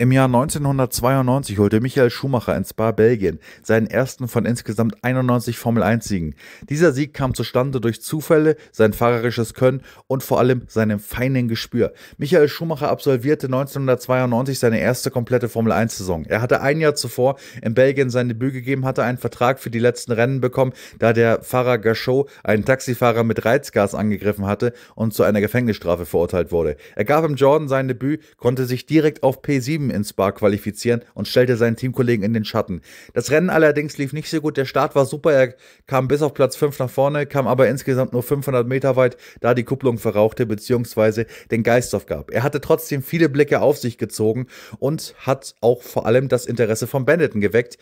Im Jahr 1992 holte Michael Schumacher in Spa Belgien seinen ersten von insgesamt 91 Formel 1 Siegen. Dieser Sieg kam zustande durch Zufälle, sein fahrerisches Können und vor allem seinem feinen Gespür. Michael Schumacher absolvierte 1992 seine erste komplette Formel 1 Saison. Er hatte ein Jahr zuvor in Belgien sein Debüt gegeben, hatte einen Vertrag für die letzten Rennen bekommen, da der Fahrer Gachot einen Taxifahrer mit Reizgas angegriffen hatte und zu einer Gefängnisstrafe verurteilt wurde. Er gab im Jordan sein Debüt, konnte sich direkt auf P7 in Spa qualifizieren und stellte seinen Teamkollegen in den Schatten. Das Rennen allerdings lief nicht so gut. Der Start war super. Er kam bis auf Platz 5 nach vorne, kam aber insgesamt nur 500 Meter weit, da die Kupplung verrauchte bzw. den Geist aufgab. Er hatte trotzdem viele Blicke auf sich gezogen und hat auch vor allem das Interesse von Benetton geweckt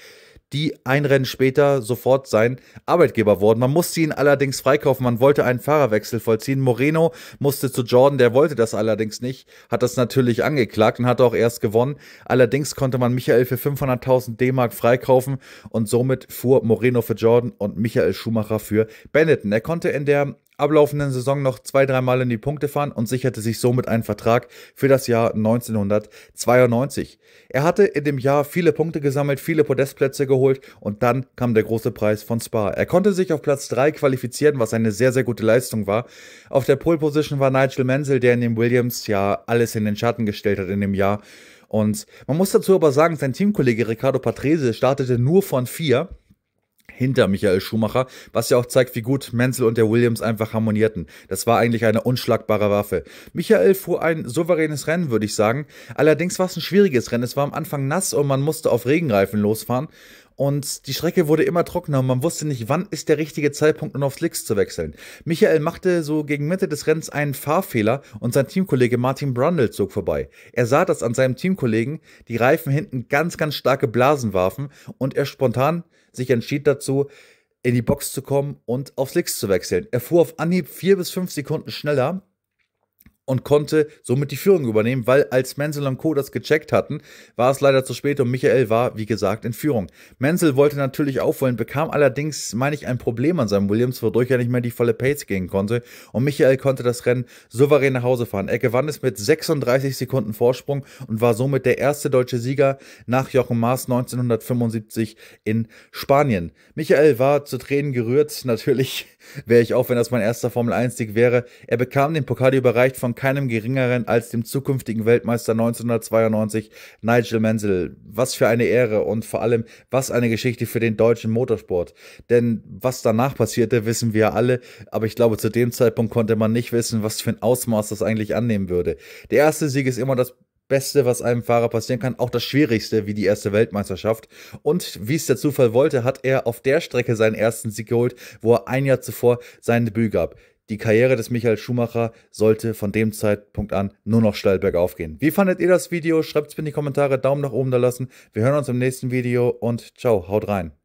die ein Rennen später sofort sein Arbeitgeber wurden. Man musste ihn allerdings freikaufen, man wollte einen Fahrerwechsel vollziehen. Moreno musste zu Jordan, der wollte das allerdings nicht, hat das natürlich angeklagt und hat auch erst gewonnen. Allerdings konnte man Michael für 500.000 D-Mark freikaufen und somit fuhr Moreno für Jordan und Michael Schumacher für Benetton. Er konnte in der ablaufenden Saison noch zwei, dreimal in die Punkte fahren und sicherte sich somit einen Vertrag für das Jahr 1992. Er hatte in dem Jahr viele Punkte gesammelt, viele Podestplätze geholt und dann kam der große Preis von Spa. Er konnte sich auf Platz 3 qualifizieren, was eine sehr, sehr gute Leistung war. Auf der Pole Position war Nigel Menzel, der in dem Williams ja alles in den Schatten gestellt hat in dem Jahr. Und man muss dazu aber sagen, sein Teamkollege Ricardo Patrese startete nur von vier hinter Michael Schumacher, was ja auch zeigt, wie gut Menzel und der Williams einfach harmonierten. Das war eigentlich eine unschlagbare Waffe. Michael fuhr ein souveränes Rennen, würde ich sagen. Allerdings war es ein schwieriges Rennen. Es war am Anfang nass und man musste auf Regenreifen losfahren und die Strecke wurde immer trockener und man wusste nicht, wann ist der richtige Zeitpunkt, um auf Slicks zu wechseln. Michael machte so gegen Mitte des Rennens einen Fahrfehler und sein Teamkollege Martin Brundle zog vorbei. Er sah, dass an seinem Teamkollegen die Reifen hinten ganz, ganz starke Blasen warfen und er spontan sich entschied dazu, in die Box zu kommen und auf Slicks zu wechseln. Er fuhr auf Anhieb vier bis fünf Sekunden schneller und konnte somit die Führung übernehmen, weil als Menzel und Co. das gecheckt hatten, war es leider zu spät und Michael war, wie gesagt, in Führung. Menzel wollte natürlich aufholen, bekam allerdings, meine ich, ein Problem an seinem Williams, wodurch er nicht mehr die volle Pace gehen konnte und Michael konnte das Rennen souverän nach Hause fahren. Er gewann es mit 36 Sekunden Vorsprung und war somit der erste deutsche Sieger nach Jochen Maas 1975 in Spanien. Michael war zu Tränen gerührt, natürlich wäre ich auch, wenn das mein erster Formel 1 Sieg wäre. Er bekam den Pokal überreicht von keinem geringeren als dem zukünftigen Weltmeister 1992 Nigel Menzel. Was für eine Ehre und vor allem was eine Geschichte für den deutschen Motorsport. Denn was danach passierte, wissen wir alle, aber ich glaube, zu dem Zeitpunkt konnte man nicht wissen, was für ein Ausmaß das eigentlich annehmen würde. Der erste Sieg ist immer das Beste, was einem Fahrer passieren kann, auch das Schwierigste, wie die erste Weltmeisterschaft. Und wie es der Zufall wollte, hat er auf der Strecke seinen ersten Sieg geholt, wo er ein Jahr zuvor sein Debüt gab die Karriere des Michael Schumacher sollte von dem Zeitpunkt an nur noch steil bergauf gehen. Wie fandet ihr das Video? Schreibt es mir in die Kommentare, Daumen nach oben da lassen. Wir hören uns im nächsten Video und ciao, haut rein.